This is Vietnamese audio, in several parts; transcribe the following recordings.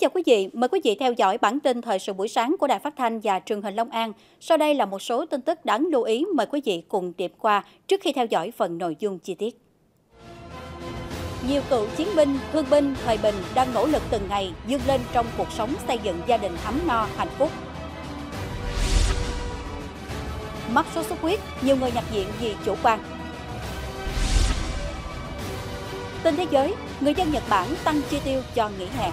chào quý vị, mời quý vị theo dõi bản tin thời sự buổi sáng của Đài Phát thanh và Truyền hình Long An. Sau đây là một số tin tức đáng lưu ý mời quý vị cùng điểm qua trước khi theo dõi phần nội dung chi tiết. Nhiều cựu chiến binh, thương binh, thời bình đang nỗ lực từng ngày vươn lên trong cuộc sống xây dựng gia đình ấm no, hạnh phúc. Mắc sốt xuất huyết, nhiều người nhập viện vì chủ quan. Tin thế giới, người dân Nhật Bản tăng chi tiêu cho nghỉ hè.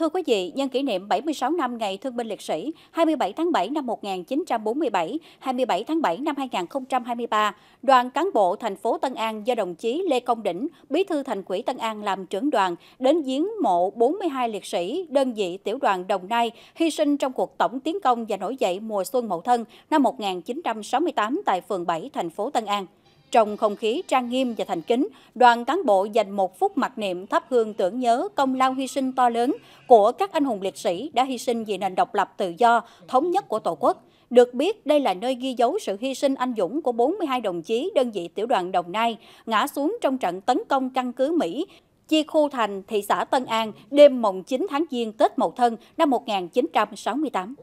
Thưa quý vị, nhân kỷ niệm 76 năm Ngày Thương binh Liệt sĩ 27 tháng 7 năm 1947, 27 tháng 7 năm 2023, đoàn cán bộ thành phố Tân An do đồng chí Lê Công Đỉnh, bí thư thành quỹ Tân An làm trưởng đoàn, đến giếng mộ 42 liệt sĩ đơn vị tiểu đoàn Đồng Nai hy sinh trong cuộc tổng tiến công và nổi dậy mùa xuân Mậu Thân năm 1968 tại phường 7 thành phố Tân An. Trong không khí trang nghiêm và thành kính, đoàn cán bộ dành một phút mặc niệm thắp hương tưởng nhớ công lao hy sinh to lớn của các anh hùng liệt sĩ đã hy sinh vì nền độc lập tự do, thống nhất của Tổ quốc. Được biết, đây là nơi ghi dấu sự hy sinh anh dũng của 42 đồng chí đơn vị tiểu đoàn Đồng Nai ngã xuống trong trận tấn công căn cứ Mỹ chi khu thành thị xã Tân An đêm mùng 9 tháng Giêng Tết Mậu Thân năm 1968.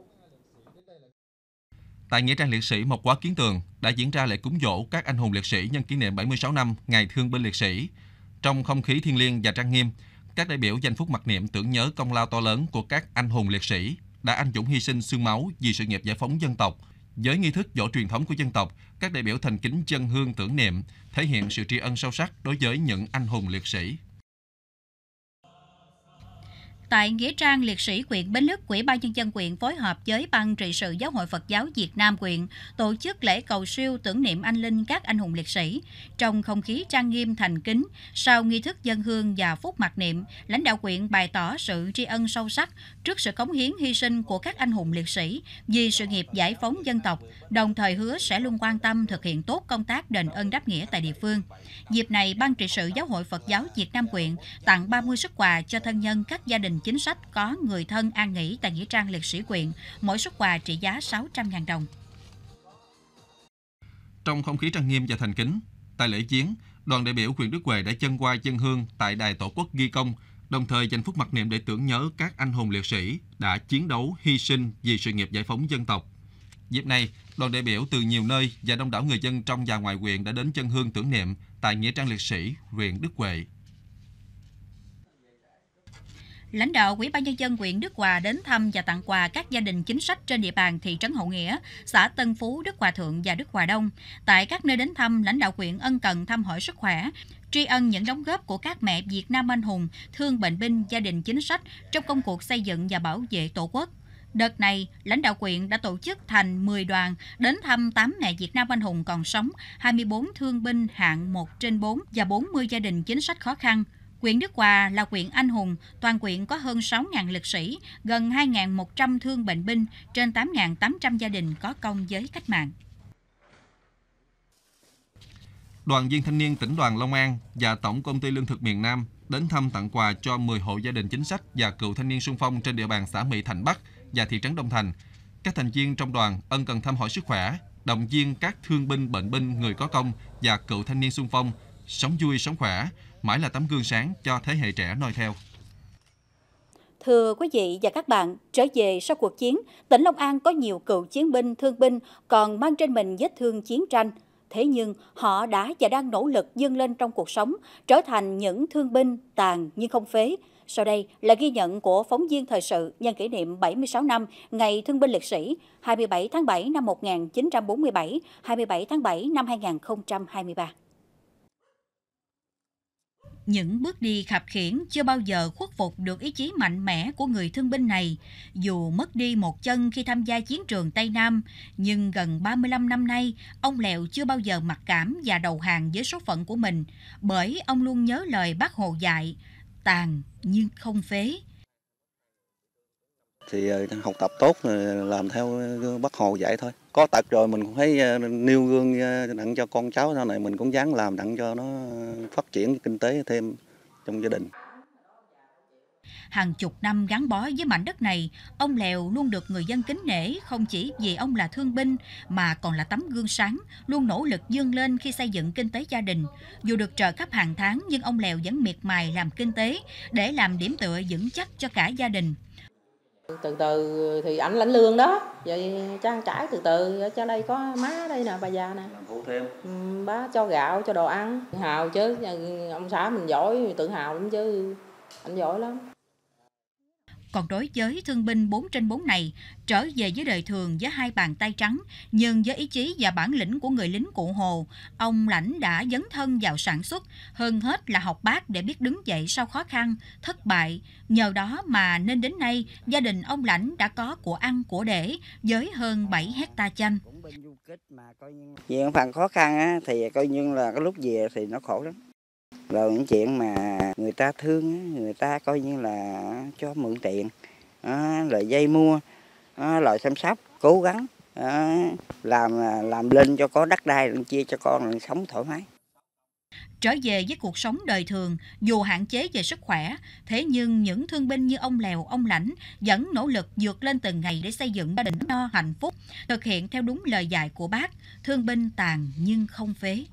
Tại Nghĩa trang liệt sĩ Mộc Quá Kiến Tường đã diễn ra lễ cúng dỗ các anh hùng liệt sĩ nhân kỷ niệm 76 năm Ngày Thương binh Liệt sĩ. Trong không khí thiêng liêng và trang nghiêm, các đại biểu danh phúc mặc niệm tưởng nhớ công lao to lớn của các anh hùng liệt sĩ đã anh dũng hy sinh xương máu vì sự nghiệp giải phóng dân tộc. Với nghi thức dỗ truyền thống của dân tộc, các đại biểu thành kính dân hương tưởng niệm, thể hiện sự tri ân sâu sắc đối với những anh hùng liệt sĩ. Tại Nghĩa Trang Liệt sĩ quyện Bến Lức, Quỹ ban nhân dân quyện phối hợp với Ban trị sự Giáo hội Phật giáo Việt Nam quyện tổ chức lễ cầu siêu tưởng niệm anh linh các anh hùng liệt sĩ. Trong không khí trang nghiêm thành kính, sau nghi thức dân hương và phút mặc niệm, lãnh đạo quyện bày tỏ sự tri ân sâu sắc trước sự cống hiến hy sinh của các anh hùng liệt sĩ vì sự nghiệp giải phóng dân tộc, đồng thời hứa sẽ luôn quan tâm thực hiện tốt công tác đền ơn đáp nghĩa tại địa phương. Dịp này, Ban trị sự Giáo hội Phật giáo Việt Nam quyện tặng 30 xuất quà cho thân nhân các gia đình chính sách có người thân an nghỉ tại Nghĩa trang Liệt sĩ quyện, mỗi xuất quà trị giá 600.000 đồng. Trong không khí trang nghiêm và thành kính, tại lễ chiến, đoàn đại biểu quyền Đức Huệ đã chân qua chân hương tại Đài Tổ quốc ghi công, đồng thời dành phút mặc niệm để tưởng nhớ các anh hùng liệt sĩ đã chiến đấu, hy sinh vì sự nghiệp giải phóng dân tộc. Dịp này, đoàn đại biểu từ nhiều nơi và đông đảo người dân trong và ngoài huyện đã đến chân hương tưởng niệm tại Nghĩa trang liệt sĩ huyện Đức Huệ, Lãnh đạo Ủy ban nhân dân huyện Đức Hòa đến thăm và tặng quà các gia đình chính sách trên địa bàn thị trấn Hậu Nghĩa, xã Tân Phú, Đức Hòa Thượng và Đức Hòa Đông. Tại các nơi đến thăm, lãnh đạo huyện ân cần thăm hỏi sức khỏe, tri ân những đóng góp của các mẹ Việt Nam anh hùng, thương bệnh binh, gia đình chính sách trong công cuộc xây dựng và bảo vệ Tổ quốc. Đợt này, lãnh đạo quyện đã tổ chức thành 10 đoàn đến thăm 8 mẹ Việt Nam anh hùng còn sống, 24 thương binh hạng 1 trên 4 và 40 gia đình chính sách khó khăn. Quyện Đức Hòa là quyện anh hùng, toàn quyện có hơn 6.000 lực sĩ, gần 2.100 thương bệnh binh, trên 8.800 gia đình có công với cách mạng. Đoàn viên thanh niên tỉnh đoàn Long An và Tổng công ty lương thực miền Nam đến thăm tặng quà cho 10 hộ gia đình chính sách và cựu thanh niên sung phong trên địa bàn xã Mỹ Thạnh Bắc và thị trấn Đông Thành. Các thành viên trong đoàn ân cần thăm hỏi sức khỏe, động viên các thương binh, bệnh binh, người có công và cựu thanh niên sung phong sống vui, sống khỏe, mãi là tấm gương sáng cho thế hệ trẻ noi theo. Thưa quý vị và các bạn, trở về sau cuộc chiến, tỉnh Long An có nhiều cựu chiến binh, thương binh còn mang trên mình vết thương chiến tranh. Thế nhưng họ đã và đang nỗ lực dâng lên trong cuộc sống, trở thành những thương binh tàn nhưng không phế. Sau đây là ghi nhận của phóng viên thời sự nhân kỷ niệm 76 năm Ngày Thương binh Liệt sĩ 27 tháng 7 năm 1947, 27 tháng 7 năm 2023. Những bước đi khập khiển chưa bao giờ khuất phục được ý chí mạnh mẽ của người thương binh này. Dù mất đi một chân khi tham gia chiến trường Tây Nam, nhưng gần 35 năm nay, ông Lẹo chưa bao giờ mặc cảm và đầu hàng với số phận của mình, bởi ông luôn nhớ lời bác Hồ dạy, tàn nhưng không phế, thì ờ, học tập tốt làm theo bác hồ dạy thôi có tật rồi mình cũng thấy ờ, nêu gương ờ, đặng cho con cháu sau này mình cũng dáng làm đặng cho nó phát triển kinh tế thêm trong gia đình hàng chục năm gắn bó với mảnh đất này, ông Lèo luôn được người dân kính nể không chỉ vì ông là thương binh mà còn là tấm gương sáng, luôn nỗ lực dương lên khi xây dựng kinh tế gia đình. Dù được trợ cấp hàng tháng nhưng ông Lèo vẫn miệt mài làm kinh tế để làm điểm tựa vững chắc cho cả gia đình từ từ thì ảnh lãnh lương đó vậy trang trải từ từ ở cho đây có má đây nè bà già nè làm phụ thêm ừ, bá cho gạo cho đồ ăn tự hào chứ ông xã mình giỏi tự hào lắm chứ anh giỏi lắm còn đối với thương binh 4 trên 4 này, trở về với đời thường với hai bàn tay trắng, nhưng với ý chí và bản lĩnh của người lính cụ Hồ, ông Lãnh đã dấn thân vào sản xuất, hơn hết là học bác để biết đứng dậy sau khó khăn, thất bại. Nhờ đó mà nên đến nay, gia đình ông Lãnh đã có của ăn của để với hơn 7 hecta chanh. Vì phần khó khăn thì coi như là cái lúc về thì nó khổ lắm rồi những chuyện mà người ta thương người ta coi như là cho mượn tiền à, lời dây mua à, lời chăm sóc cố gắng làm à, làm lên cho có đất đai chia cho con sống thoải mái Trở về với cuộc sống đời thường, dù hạn chế về sức khỏe, thế nhưng những thương binh như ông Lèo, ông Lãnh vẫn nỗ lực vượt lên từng ngày để xây dựng gia đình no hạnh phúc, thực hiện theo đúng lời dạy của bác, thương binh tàn nhưng không phế.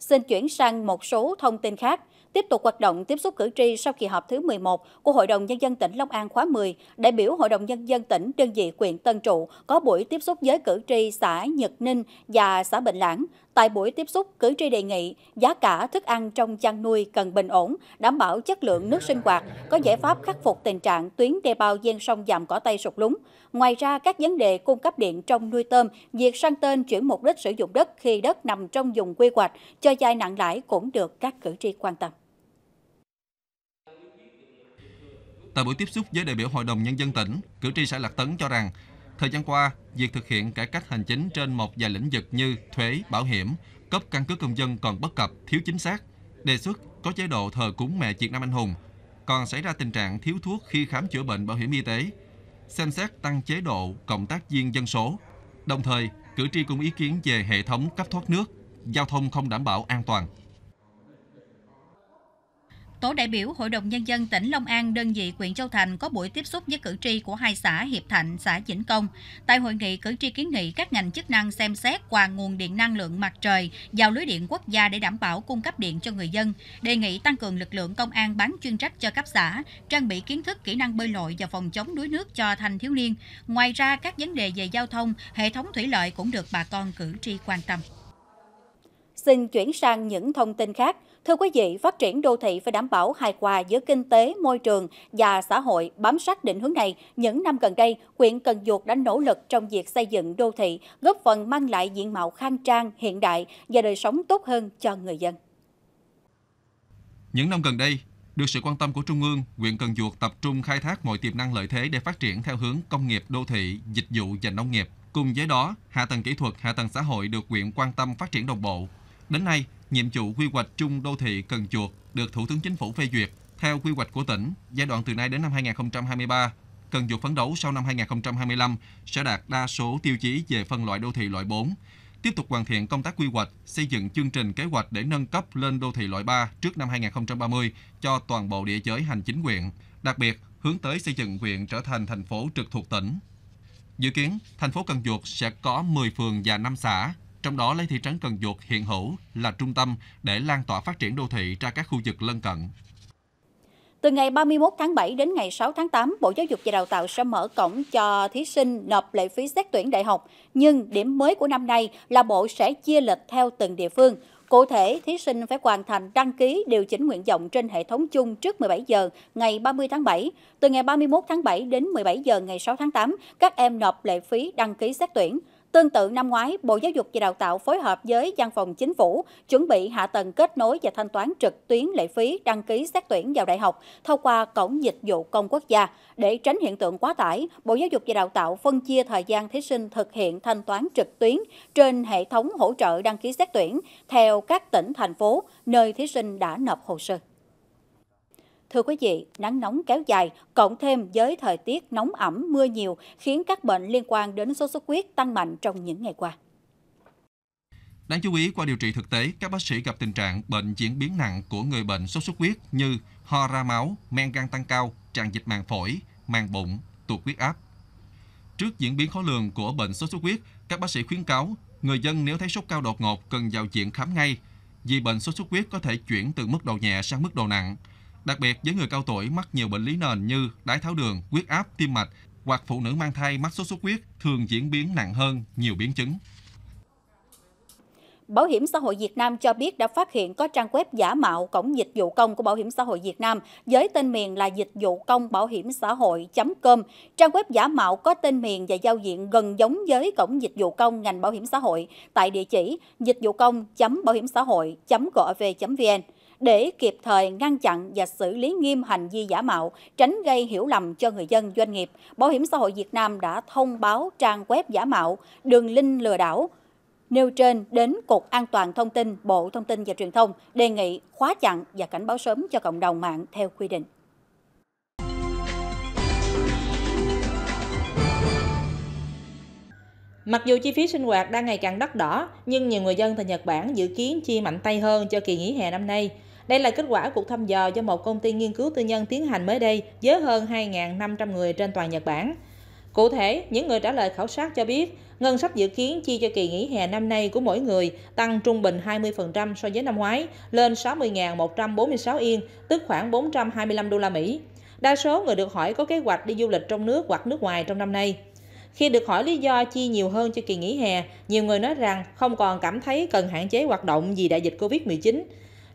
Xin chuyển sang một số thông tin khác. Tiếp tục hoạt động tiếp xúc cử tri sau kỳ họp thứ 11 của Hội đồng Nhân dân tỉnh Long An khóa 10, đại biểu Hội đồng Nhân dân tỉnh đơn vị quyền Tân Trụ có buổi tiếp xúc với cử tri xã Nhật Ninh và xã Bình Lãng. Tại buổi tiếp xúc, cử tri đề nghị giá cả thức ăn trong chăn nuôi cần bình ổn, đảm bảo chất lượng nước sinh hoạt, có giải pháp khắc phục tình trạng tuyến đê bao gian sông giảm cỏ Tây sụt lún. Ngoài ra, các vấn đề cung cấp điện trong nuôi tôm, việc sang tên chuyển mục đích sử dụng đất khi đất nằm trong vùng quy hoạch, cho dài nặng lãi cũng được các cử tri quan tâm. Tại buổi tiếp xúc với đại biểu Hội đồng Nhân dân tỉnh, cử tri xã Lạc Tấn cho rằng Thời gian qua, việc thực hiện cải cách hành chính trên một vài lĩnh vực như thuế, bảo hiểm, cấp căn cước công dân còn bất cập, thiếu chính xác. Đề xuất có chế độ thờ cúng mẹ Việt Nam anh hùng, còn xảy ra tình trạng thiếu thuốc khi khám chữa bệnh bảo hiểm y tế. Xem xét tăng chế độ cộng tác viên dân số. Đồng thời, cử tri cũng ý kiến về hệ thống cấp thoát nước, giao thông không đảm bảo an toàn. Tổ đại biểu Hội đồng Nhân dân tỉnh Long An đơn vị huyện Châu Thành có buổi tiếp xúc với cử tri của hai xã Hiệp Thạnh, xã Vĩnh Công. Tại hội nghị, cử tri kiến nghị các ngành chức năng xem xét qua nguồn điện năng lượng mặt trời vào lưới điện quốc gia để đảm bảo cung cấp điện cho người dân, đề nghị tăng cường lực lượng công an bán chuyên trách cho cấp xã, trang bị kiến thức kỹ năng bơi lội và phòng chống đuối nước cho thanh thiếu niên. Ngoài ra, các vấn đề về giao thông, hệ thống thủy lợi cũng được bà con cử tri quan tâm. Xin chuyển sang những thông tin khác. Thưa quý vị, phát triển đô thị phải đảm bảo hài hòa giữa kinh tế, môi trường và xã hội. Bám sát định hướng này, những năm gần đây, huyện Cần Duộc đã nỗ lực trong việc xây dựng đô thị, góp phần mang lại diện mạo khang trang, hiện đại và đời sống tốt hơn cho người dân. Những năm gần đây, được sự quan tâm của Trung ương, huyện Cần Duộc tập trung khai thác mọi tiềm năng lợi thế để phát triển theo hướng công nghiệp, đô thị, dịch vụ và nông nghiệp. Cùng với đó, hạ tầng kỹ thuật, hạ tầng xã hội được huyện quan tâm phát triển đồng bộ. Đến nay, nhiệm vụ quy hoạch chung đô thị Cần Chuột được Thủ tướng Chính phủ phê duyệt. Theo quy hoạch của tỉnh, giai đoạn từ nay đến năm 2023, Cần Duộc phấn đấu sau năm 2025 sẽ đạt đa số tiêu chí về phân loại đô thị loại 4, tiếp tục hoàn thiện công tác quy hoạch, xây dựng chương trình kế hoạch để nâng cấp lên đô thị loại 3 trước năm 2030 cho toàn bộ địa giới hành chính huyện, đặc biệt hướng tới xây dựng huyện trở thành thành phố trực thuộc tỉnh. Dự kiến, thành phố Cần Duộc sẽ có 10 phường và 5 xã, trong đó lấy thị trấn Cần Duột hiện hữu là trung tâm để lan tỏa phát triển đô thị ra các khu vực lân cận. Từ ngày 31 tháng 7 đến ngày 6 tháng 8, Bộ Giáo dục và Đào tạo sẽ mở cổng cho thí sinh nộp lệ phí xét tuyển đại học. Nhưng điểm mới của năm nay là Bộ sẽ chia lịch theo từng địa phương. Cụ thể, thí sinh phải hoàn thành đăng ký điều chỉnh nguyện vọng trên hệ thống chung trước 17 giờ ngày 30 tháng 7. Từ ngày 31 tháng 7 đến 17 giờ ngày 6 tháng 8, các em nộp lệ phí đăng ký xét tuyển. Tương tự năm ngoái, Bộ Giáo dục và Đào tạo phối hợp với Văn phòng Chính phủ chuẩn bị hạ tầng kết nối và thanh toán trực tuyến lệ phí đăng ký xét tuyển vào đại học thông qua Cổng Dịch vụ Công Quốc gia. Để tránh hiện tượng quá tải, Bộ Giáo dục và Đào tạo phân chia thời gian thí sinh thực hiện thanh toán trực tuyến trên hệ thống hỗ trợ đăng ký xét tuyển theo các tỉnh, thành phố nơi thí sinh đã nộp hồ sơ. Thưa quý vị, nắng nóng kéo dài cộng thêm với thời tiết nóng ẩm, mưa nhiều khiến các bệnh liên quan đến sốt xuất huyết tăng mạnh trong những ngày qua. Đáng chú ý qua điều trị thực tế, các bác sĩ gặp tình trạng bệnh diễn biến nặng của người bệnh sốt xuất huyết như ho ra máu, men gan tăng cao, tràn dịch màng phổi, màng bụng, tụt huyết áp. Trước diễn biến khó lường của bệnh sốt xuất huyết, các bác sĩ khuyến cáo người dân nếu thấy sốt cao đột ngột cần vào diện khám ngay vì bệnh sốt xuất huyết có thể chuyển từ mức độ nhẹ sang mức độ nặng đặc biệt với người cao tuổi mắc nhiều bệnh lý nền như đái tháo đường, huyết áp, tim mạch hoặc phụ nữ mang thai mắc sốt xuất huyết thường diễn biến nặng hơn nhiều biến chứng. Bảo hiểm xã hội Việt Nam cho biết đã phát hiện có trang web giả mạo cổng dịch vụ công của Bảo hiểm xã hội Việt Nam với tên miền là dịch vụ công bảo hiểm xã hội.com. Trang web giả mạo có tên miền và giao diện gần giống với cổng dịch vụ công ngành bảo hiểm xã hội tại địa chỉ dịch vụ công.bảo hiểm xã hội.gov.vn để kịp thời ngăn chặn và xử lý nghiêm hành vi giả mạo, tránh gây hiểu lầm cho người dân doanh nghiệp, Bảo hiểm xã hội Việt Nam đã thông báo trang web giả mạo, đường link lừa đảo, nêu trên đến Cục An toàn Thông tin, Bộ Thông tin và Truyền thông đề nghị khóa chặn và cảnh báo sớm cho cộng đồng mạng theo quy định. Mặc dù chi phí sinh hoạt đang ngày càng đắt đỏ, nhưng nhiều người dân tại Nhật Bản dự kiến chi mạnh tay hơn cho kỳ nghỉ hè năm nay. Đây là kết quả cuộc thăm dò do một công ty nghiên cứu tư nhân tiến hành mới đây với hơn 2.500 người trên toàn Nhật Bản. Cụ thể, những người trả lời khảo sát cho biết, ngân sách dự kiến chi cho kỳ nghỉ hè năm nay của mỗi người tăng trung bình 20% so với năm ngoái, lên 60.146 yên, tức khoảng 425 đô la Mỹ. Đa số người được hỏi có kế hoạch đi du lịch trong nước hoặc nước ngoài trong năm nay. Khi được hỏi lý do chi nhiều hơn cho kỳ nghỉ hè, nhiều người nói rằng không còn cảm thấy cần hạn chế hoạt động vì đại dịch Covid-19.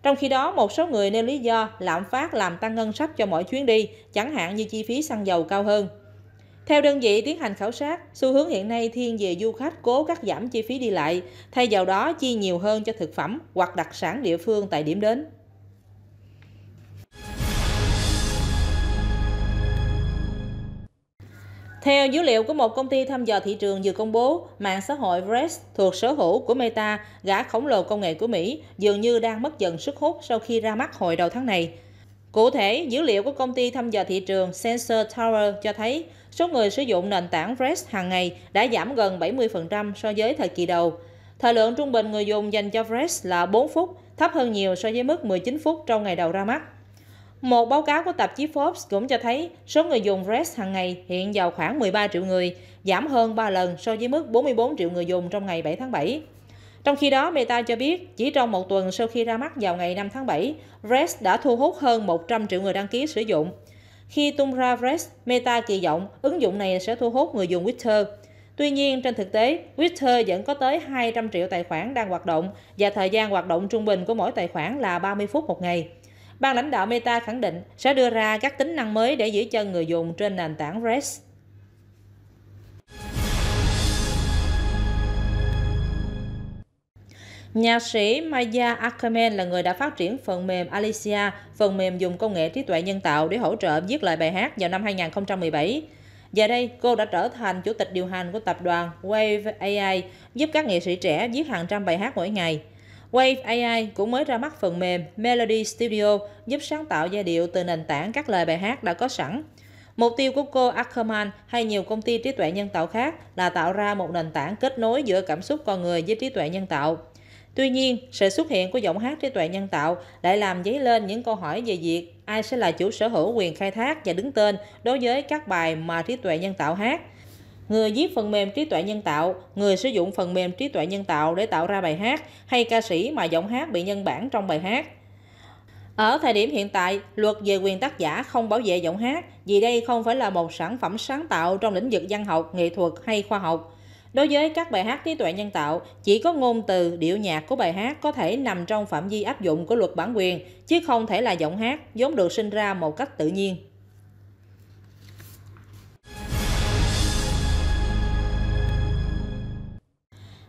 Trong khi đó, một số người nêu lý do lạm phát làm tăng ngân sách cho mỗi chuyến đi, chẳng hạn như chi phí xăng dầu cao hơn. Theo đơn vị tiến hành khảo sát, xu hướng hiện nay thiên về du khách cố cắt giảm chi phí đi lại, thay vào đó chi nhiều hơn cho thực phẩm hoặc đặc sản địa phương tại điểm đến. Theo dữ liệu của một công ty thăm dò thị trường vừa công bố, mạng xã hội Threads thuộc sở hữu của Meta, gã khổng lồ công nghệ của Mỹ, dường như đang mất dần sức hút sau khi ra mắt hồi đầu tháng này. Cụ thể, dữ liệu của công ty thăm dò thị trường Sensor Tower cho thấy số người sử dụng nền tảng Threads hàng ngày đã giảm gần 70% so với thời kỳ đầu. Thời lượng trung bình người dùng dành cho Threads là 4 phút, thấp hơn nhiều so với mức 19 phút trong ngày đầu ra mắt. Một báo cáo của tạp chí Forbes cũng cho thấy số người dùng Reddit hàng ngày hiện vào khoảng 13 triệu người, giảm hơn 3 lần so với mức 44 triệu người dùng trong ngày 7 tháng 7. Trong khi đó, Meta cho biết chỉ trong một tuần sau khi ra mắt vào ngày 5 tháng 7, Reddit đã thu hút hơn 100 triệu người đăng ký sử dụng. Khi tung ra Reddit, Meta kỳ vọng ứng dụng này sẽ thu hút người dùng Twitter. Tuy nhiên, trên thực tế, Twitter vẫn có tới 200 triệu tài khoản đang hoạt động và thời gian hoạt động trung bình của mỗi tài khoản là 30 phút một ngày. Ban lãnh đạo Meta khẳng định sẽ đưa ra các tính năng mới để giữ chân người dùng trên nền tảng Rest. Nhà sĩ Maya Ackerman là người đã phát triển phần mềm Alicia, phần mềm dùng công nghệ trí tuệ nhân tạo để hỗ trợ viết lại bài hát vào năm 2017. Giờ đây, cô đã trở thành chủ tịch điều hành của tập đoàn Wave AI, giúp các nghệ sĩ trẻ viết hàng trăm bài hát mỗi ngày. Wave AI cũng mới ra mắt phần mềm Melody Studio giúp sáng tạo giai điệu từ nền tảng các lời bài hát đã có sẵn. Mục tiêu của cô Ackerman hay nhiều công ty trí tuệ nhân tạo khác là tạo ra một nền tảng kết nối giữa cảm xúc con người với trí tuệ nhân tạo. Tuy nhiên, sự xuất hiện của giọng hát trí tuệ nhân tạo lại làm dấy lên những câu hỏi về việc ai sẽ là chủ sở hữu quyền khai thác và đứng tên đối với các bài mà trí tuệ nhân tạo hát – người viết phần mềm trí tuệ nhân tạo, người sử dụng phần mềm trí tuệ nhân tạo để tạo ra bài hát hay ca sĩ mà giọng hát bị nhân bản trong bài hát. Ở thời điểm hiện tại, luật về quyền tác giả không bảo vệ giọng hát vì đây không phải là một sản phẩm sáng tạo trong lĩnh vực văn học, nghệ thuật hay khoa học. Đối với các bài hát trí tuệ nhân tạo, chỉ có ngôn từ, điệu nhạc của bài hát có thể nằm trong phạm vi áp dụng của luật bản quyền, chứ không thể là giọng hát vốn được sinh ra một cách tự nhiên.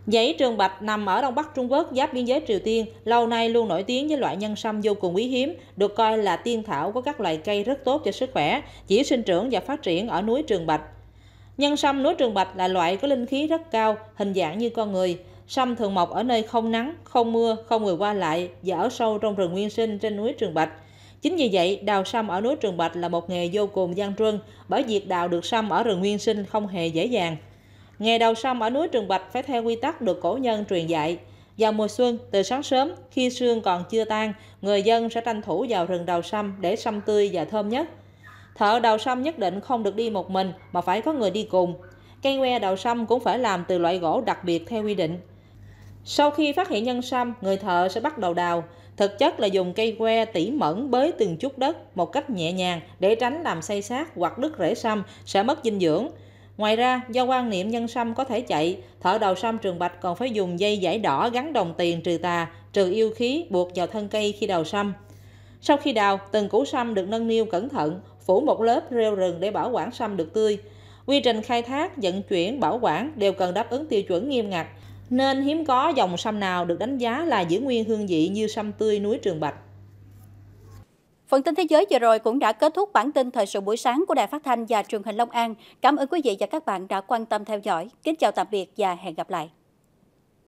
Giấy trường bạch nằm ở Đông Bắc Trung Quốc giáp biên giới Triều Tiên, lâu nay luôn nổi tiếng với loại nhân sâm vô cùng quý hiếm, được coi là tiên thảo có các loại cây rất tốt cho sức khỏe, chỉ sinh trưởng và phát triển ở núi Trường Bạch. Nhân sâm núi Trường Bạch là loại có linh khí rất cao, hình dạng như con người. Sâm thường mọc ở nơi không nắng, không mưa, không người qua lại và ở sâu trong rừng nguyên sinh trên núi Trường Bạch. Chính vì vậy, đào sâm ở núi Trường Bạch là một nghề vô cùng gian truân, bởi việc đào được sâm ở rừng nguyên sinh không hề dễ dàng. Nghề đầu sông ở núi Trường Bạch phải theo quy tắc được cổ nhân truyền dạy. Vào mùa xuân, từ sáng sớm, khi sương còn chưa tan, người dân sẽ tranh thủ vào rừng đầu sâm để sâm tươi và thơm nhất. Thợ đầu sâm nhất định không được đi một mình mà phải có người đi cùng. Cây que đầu sâm cũng phải làm từ loại gỗ đặc biệt theo quy định. Sau khi phát hiện nhân sâm, người thợ sẽ bắt đầu đào. Thực chất là dùng cây que tỉ mẫn bới từng chút đất một cách nhẹ nhàng để tránh làm xây xác hoặc đứt rễ sâm sẽ mất dinh dưỡng. Ngoài ra, do quan niệm nhân sâm có thể chạy, thợ đầu sâm trường bạch còn phải dùng dây giải đỏ gắn đồng tiền trừ tà, trừ yêu khí buộc vào thân cây khi đào sâm. Sau khi đào, từng củ sâm được nâng niu cẩn thận, phủ một lớp rêu rừng để bảo quản sâm được tươi. Quy trình khai thác, vận chuyển, bảo quản đều cần đáp ứng tiêu chuẩn nghiêm ngặt, nên hiếm có dòng sâm nào được đánh giá là giữ nguyên hương vị như sâm tươi núi Trường Bạch. Phần tin thế giới vừa rồi cũng đã kết thúc bản tin thời sự buổi sáng của Đài Phát thanh và Truyền hình Long An. Cảm ơn quý vị và các bạn đã quan tâm theo dõi. Kính chào tạm biệt và hẹn gặp lại.